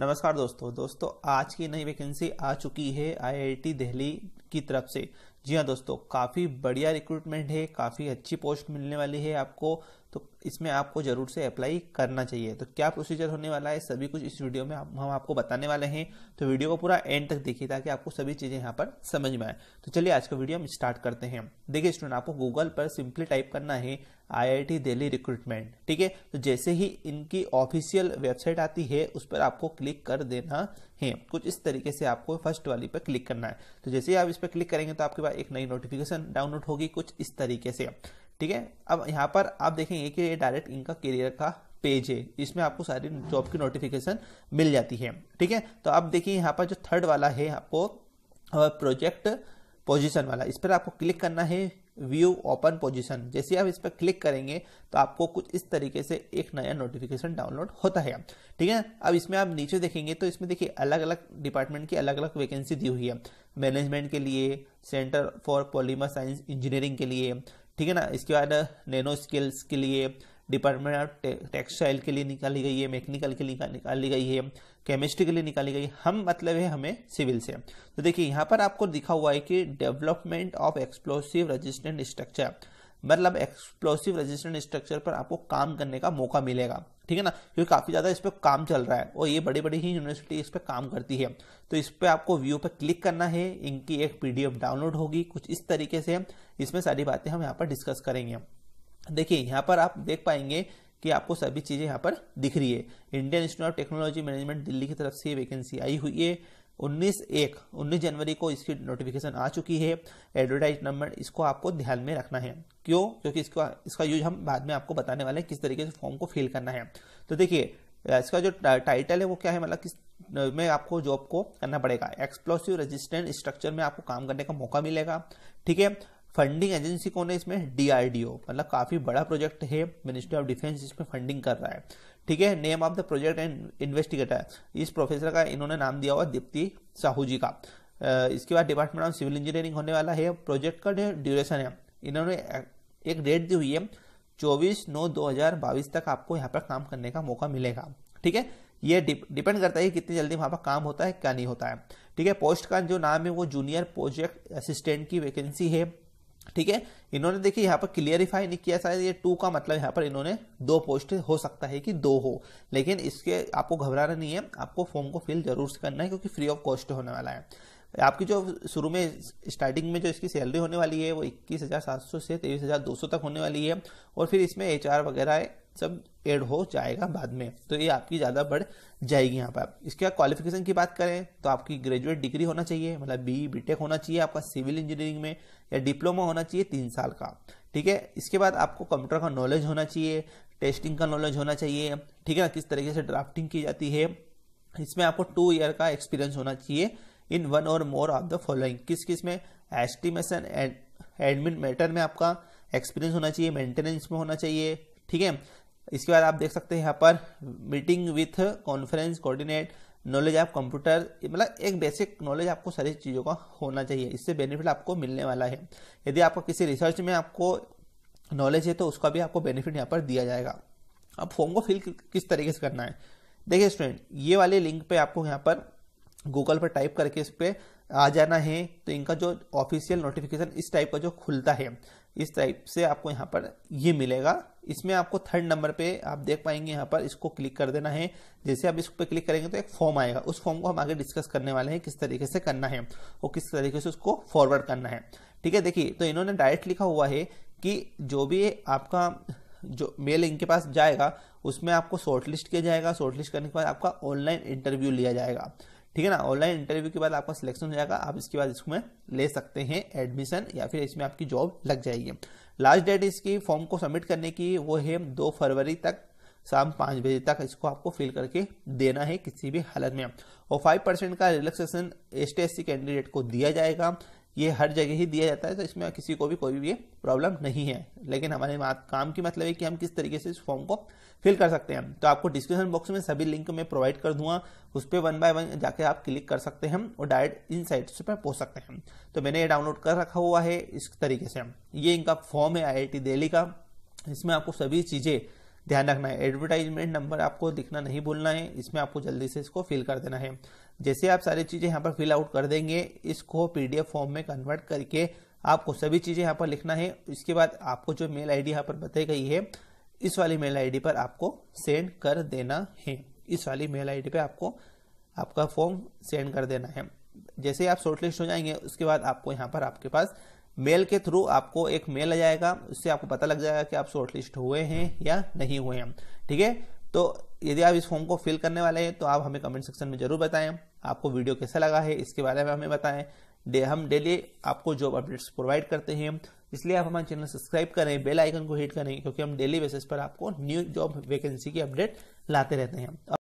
नमस्कार दोस्तों दोस्तों आज की नई वैकेंसी आ चुकी है आईआईटी दिल्ली की तरफ से जी हाँ दोस्तों काफ़ी बढ़िया रिक्रूटमेंट है काफ़ी अच्छी पोस्ट मिलने वाली है आपको तो इसमें आपको ज़रूर से अप्लाई करना चाहिए तो क्या प्रोसीजर होने वाला है सभी कुछ इस वीडियो में हम आपको बताने वाले हैं तो वीडियो को पूरा एंड तक देखिए ताकि आपको सभी चीज़ें यहाँ पर समझ में आए तो चलिए आज का वीडियो हम स्टार्ट करते हैं देखिए स्टूडेंट आपको गूगल पर सिंपली टाइप करना है आईआईटी दिल्ली रिक्रूटमेंट ठीक है तो जैसे ही इनकी ऑफिशियल वेबसाइट आती है उस पर आपको क्लिक कर देना है कुछ इस तरीके से आपको फर्स्ट वाली पर क्लिक करना है तो जैसे ही आप इस पर क्लिक करेंगे तो आपके पास एक नई नोटिफिकेशन डाउनलोड होगी कुछ इस तरीके से ठीक है अब यहाँ पर आप देखेंगे कि ये डायरेक्ट इनका करियर का पेज है इसमें आपको सारी जॉब की नोटिफिकेशन मिल जाती है ठीक है तो आप देखिए यहाँ पर जो थर्ड वाला है आपको प्रोजेक्ट पोजीशन वाला इस पर आपको क्लिक करना है व्यू ओपन पोजीशन जैसे आप इस पर क्लिक करेंगे तो आपको कुछ इस तरीके से एक नया नोटिफिकेशन डाउनलोड होता है ठीक है अब इसमें आप नीचे देखेंगे तो इसमें देखिए अलग अलग डिपार्टमेंट की अलग अलग वैकेंसी दी हुई है मैनेजमेंट के लिए centre for polymer science engineering के लिए ठीक है ना इसके बाद नैनो uh, स्किल्स के लिए डिपार्टमेंट ऑफ टेक्सटाइल के लिए निकाली गई है मैकेनिकल के लिए निकाली गई है केमिस्ट्री के लिए निकाली गई हम मतलब है हमें सिविल से तो देखिए यहाँ पर आपको दिखा हुआ है कि development of explosive resistant structure मतलब एक्सप्लोसिव रेजिस्टेंट स्ट्रक्चर पर आपको काम करने का मौका मिलेगा ठीक है ना क्योंकि काफ़ी ज़्यादा इस पर काम चल रहा है और ये बड़ी बड़ी ही यूनिवर्सिटी इस पर काम करती है तो इस पर आपको व्यू पर क्लिक करना है इनकी एक पीडीएफ डाउनलोड होगी कुछ इस तरीके से इसमें सारी बातें हम यहाँ पर डिस्कस करेंगे देखिए यहाँ पर आप देख पाएंगे कि आपको सभी चीज़ें यहाँ पर दिख रही है Indian Institute of Technology management Delhi की तरफ से वैकेंसी आई हुई है उन्नीस एक उन्नीस जनवरी को इसकी नोटिफिकेशन आ चुकी है एडवर्टाइज नंबर इसको आपको ध्यान में रखना है क्यों क्योंकि इसका इसका यूज हम बाद में आपको बताने वाले हैं किस तरीके से फॉर्म को फिल करना है तो देखिए इसका जो टाइटल है वो क्या है मतलब किस में आपको जॉब को करना पड़ेगा एक्सप्लोसिव रजिस्टेंट स्ट्रक्चर में आपको काम करने का मौका मिलेगा ठीक है फंडिंग एजेंसी कौन है इसमें डीआरडीओ मतलब काफी बड़ा प्रोजेक्ट है मिनिस्ट्री ऑफ डिफेंस इसमें फंडिंग कर रहा है ठीक है name of the project and investigator इस प्रोफेसर का इन्होंने नाम दिया हुआ दीप्ति साहू जी का इसके बाद डिपार्टमेंट ऑफ सिविल इंजीनियरिंग होने वाला है प्रोजेक्ट का ड्यूरेशन है इन्होंने एक डेट दी हुई है चौबीस नौ दो हजार बाईस तक आपको यहाँ पर काम करने का मौका मिलेगा ठीक है ये डिपेंड करता है कितनी जल्दी वहां पर काम होता है क्या नहीं होता है ठीक है पोस्ट का जो नाम है वो जूनियर प्रोजेक्ट असिस्टेंट की वैकेंसी है ठीक है इन्होंने देखिए यहाँ पर क्लियरिफाई नहीं किया शायद ये टू का मतलब यहाँ पर इन्होंने दो पोस्ट हो सकता है कि दो हो लेकिन इसके आपको घबराना नहीं है आपको फॉर्म को फिल जरूर से करना है क्योंकि फ्री ऑफ कॉस्ट होने वाला है आपकी जो शुरू में स्टार्टिंग में जो इसकी सैलरी होने वाली है वो इक्कीस हज़ार सात सौ से तेईस हज़ार दो सौ तक होने वाली है और फिर इसमें एच वगैरह सब एड हो जाएगा बाद में तो ये आपकी ज़्यादा बढ़ जाएगी यहाँ पर इसके बाद क्वालिफिकेशन की बात करें तो आपकी ग्रेजुएट डिग्री होना चाहिए मतलब बी बीटेक होना चाहिए आपका सिविल इंजीनियरिंग में या डिप्लोमा होना चाहिए तीन साल का ठीक है इसके बाद आपको कंप्यूटर का नॉलेज होना चाहिए टेस्टिंग का नॉलेज होना चाहिए ठीक है ना किस तरीके से ड्राफ्टिंग की जाती है इसमें आपको टू ईयर का एक्सपीरियंस होना चाहिए इन वन और मोर ऑफ द फॉलोइंग किस किस में एस्टिमेशन एडमिन मैटर में आपका एक्सपीरियंस होना चाहिए मेंटेनेंस में होना चाहिए ठीक है इसके बाद आप देख सकते हैं यहाँ पर meeting with conference coordinate knowledge of computer मतलब एक बेसिक नॉलेज आपको सारी चीज़ों का होना चाहिए इससे बेनिफिट आपको मिलने वाला है यदि आपको किसी रिसर्च में आपको नॉलेज है तो उसका भी आपको बेनिफिट यहाँ पर दिया जाएगा अब फॉर्म को फिल किस तरीके से करना है देखिए स्टूडेंट ये वाले लिंक पे आपको यहाँ पर गूगल पर टाइप करके इस पर आ जाना है तो इनका जो ऑफिशियल नोटिफिकेशन इस टाइप का जो खुलता है इस टाइप से आपको यहाँ पर ये मिलेगा इसमें आपको थर्ड नंबर पे आप देख पाएंगे यहाँ पर इसको क्लिक कर देना है जैसे आप इस पर क्लिक करेंगे तो एक फॉर्म आएगा उस फॉर्म को हम आगे डिस्कस करने वाले हैं किस तरीके से करना है और किस तरीके से उसको फॉरवर्ड करना है ठीक है देखिए तो इन्होंने डायरेक्ट लिखा हुआ है कि जो भी आपका जो मेल इनके पास जाएगा उसमें आपको शॉर्ट लिस्ट किया जाएगा शॉर्ट लिस्ट करने के बाद आपका ऑनलाइन इंटरव्यू लिया जाएगा ठीक है ना ऑनलाइन इंटरव्यू के बाद आपका सिलेक्शन हो जाएगा आप इसके बाद इसमें ले सकते हैं एडमिशन या फिर इसमें आपकी जॉब लग जाएगी लास्ट डेट इसकी फॉर्म को सबमिट करने की वो है दो फरवरी तक शाम पाँच बजे तक इसको आपको फिल करके देना है किसी भी हालत में और फाइव परसेंट का रिलैक्सेशन एस टी कैंडिडेट को दिया जाएगा ये हर जगह ही दिया जाता है तो इसमें किसी को भी कोई भी प्रॉब्लम नहीं है लेकिन हमारे काम की मतलब है कि हम किस तरीके से इस फॉर्म को फिल कर सकते हैं तो आपको डिस्क्रिप्शन बॉक्स में सभी लिंक में प्रोवाइड कर दूंगा उस पर वन बाय वन जाके आप क्लिक कर सकते हैं और डायरेक्ट इन साइट्स पर पहुंच सकते हैं तो मैंने ये डाउनलोड कर रखा हुआ है इस तरीके से ये इनका फॉर्म है आई आई का इसमें आपको सभी चीज़ें ध्यान रखना है एडवर्टाइजमेंट नंबर आपको दिखना नहीं भूलना है इसमें आपको जल्दी से इसको फिल कर देना है जैसे आप सारी चीज़ें यहाँ पर फिल आउट कर देंगे इसको पीडीएफ फॉर्म में कन्वर्ट करके आपको सभी चीज़ें यहाँ पर लिखना है इसके बाद आपको जो मेल डी यहाँ पर बताई गई है इस वाली मेल आई पर आपको सेंड कर देना है इस वाली मेल आई पे आपको आपका फॉर्म सेंड कर देना है जैसे आप शॉर्टलिस्ट हो जाएंगे उसके बाद आपको यहाँ पर आपके पास मेल के थ्रू आपको एक मेल आ जाएगा उससे आपको पता लग जाएगा कि आप शॉर्टलिस्ट हुए हैं या नहीं हुए हैं ठीक है तो यदि आप इस फॉर्म को फिल करने वाले हैं तो आप हमें कमेंट सेक्शन में जरूर बताएं आपको वीडियो कैसा लगा है इसके बारे में हमें बताएं डे हम डेली आपको जॉब अपडेट्स प्रोवाइड करते हैं इसलिए आप हमारे चैनल सब्सक्राइब करें बेल आइकन को हिट करें क्योंकि हम डेली बेसिस पर आपको न्यू जॉब वैकेंसी की अपडेट लाते रहते हैं